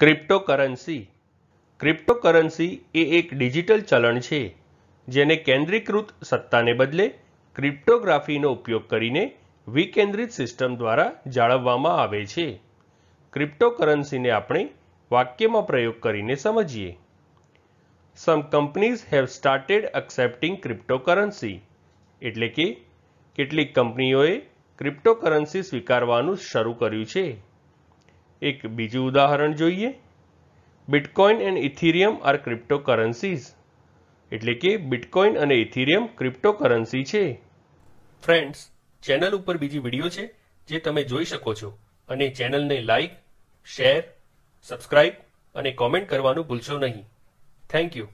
cryptocurrency cryptocurrency એ એક digital ચલણ છે જેને કેન્દ્રીકૃત સત્તાને બદલે ક્રિપ્ટોગ્રાફીનો ઉપયોગ કરીને વિકેન્દ્રિત સિસ્ટમ દ્વારા જાળવવામાં આવે છે ક્રિપ્ટોકરન્સીને આપણે વાક્યમાં પ્રયોગ કરીને સમજીએ some companies have started accepting cryptocurrency એટલે કે કેટલીક કંપનીઓએ ક્રિપ્ટોકરન્સી સ્વીકારવાનું શરૂ કર્યું છે એક બીજું ઉદાહરણ જોઈએ bitcoin and ethereum are cryptocurrencies એટલે કે બિટકોઇન અને ઇથિરિયમ ક્રિપ્ટોકરન્સી છે ફ્રેન્ડ્સ ચેનલ ઉપર બીજી વિડીયો છે જે તમે જોઈ શકો છો અને ચેનલને લાઈક શેર સબસ્ક્રાઈબ અને કોમેન્ટ કરવાનું ભૂલશો નહીં થેન્ક યુ